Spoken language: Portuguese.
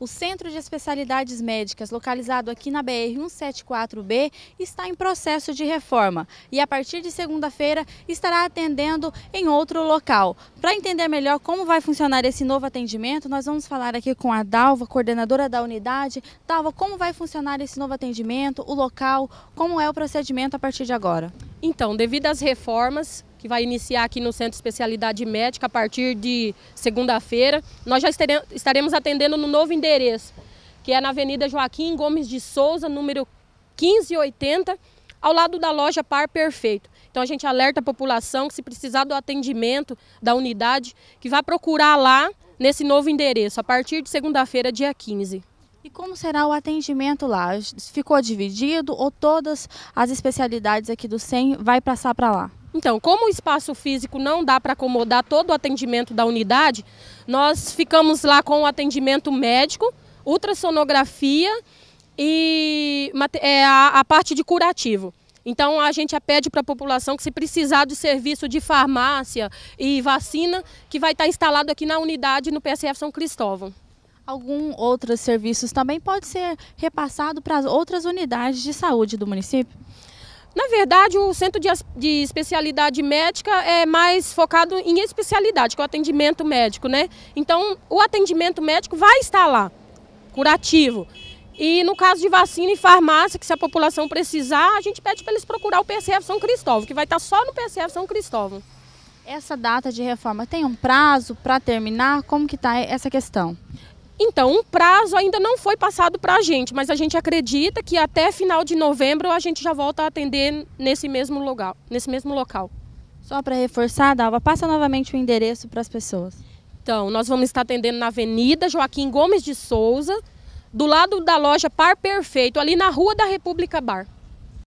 O Centro de Especialidades Médicas, localizado aqui na BR-174B, está em processo de reforma e a partir de segunda-feira estará atendendo em outro local. Para entender melhor como vai funcionar esse novo atendimento, nós vamos falar aqui com a Dalva, coordenadora da unidade. Dalva, como vai funcionar esse novo atendimento, o local, como é o procedimento a partir de agora? Então, devido às reformas, que vai iniciar aqui no Centro de Especialidade Médica a partir de segunda-feira. Nós já estaremos atendendo no novo endereço, que é na Avenida Joaquim Gomes de Souza, número 1580, ao lado da loja Par Perfeito. Então a gente alerta a população que se precisar do atendimento da unidade, que vá procurar lá nesse novo endereço, a partir de segunda-feira, dia 15. E como será o atendimento lá? Ficou dividido ou todas as especialidades aqui do SEM vai passar para lá? Então, como o espaço físico não dá para acomodar todo o atendimento da unidade, nós ficamos lá com o atendimento médico, ultrassonografia e é, a, parte de curativo. Então, a gente pede para a população que se precisar de serviço de farmácia e vacina, que vai estar tá instalado aqui na unidade no PSF São Cristóvão. Algum outros serviços também pode ser repassado para as outras unidades de saúde do município? Na verdade, o centro de, de especialidade médica é mais focado em especialidade, que é o atendimento médico, né? Então, o atendimento médico vai estar lá, curativo. E no caso de vacina e farmácia, que se a população precisar, a gente pede para eles procurar o PCF São Cristóvão, que vai estar tá só no PCF São Cristóvão. Essa data de reforma tem um prazo para terminar? Como que está essa questão? Então, um prazo ainda não foi passado para a gente, mas a gente acredita que até final de novembro a gente já volta a atender nesse mesmo local. Nesse mesmo local. Só para reforçar, Dalva, passa novamente o endereço para as pessoas. Então, nós vamos estar atendendo na Avenida Joaquim Gomes de Souza, do lado da loja Par Perfeito, ali na Rua da República Bar.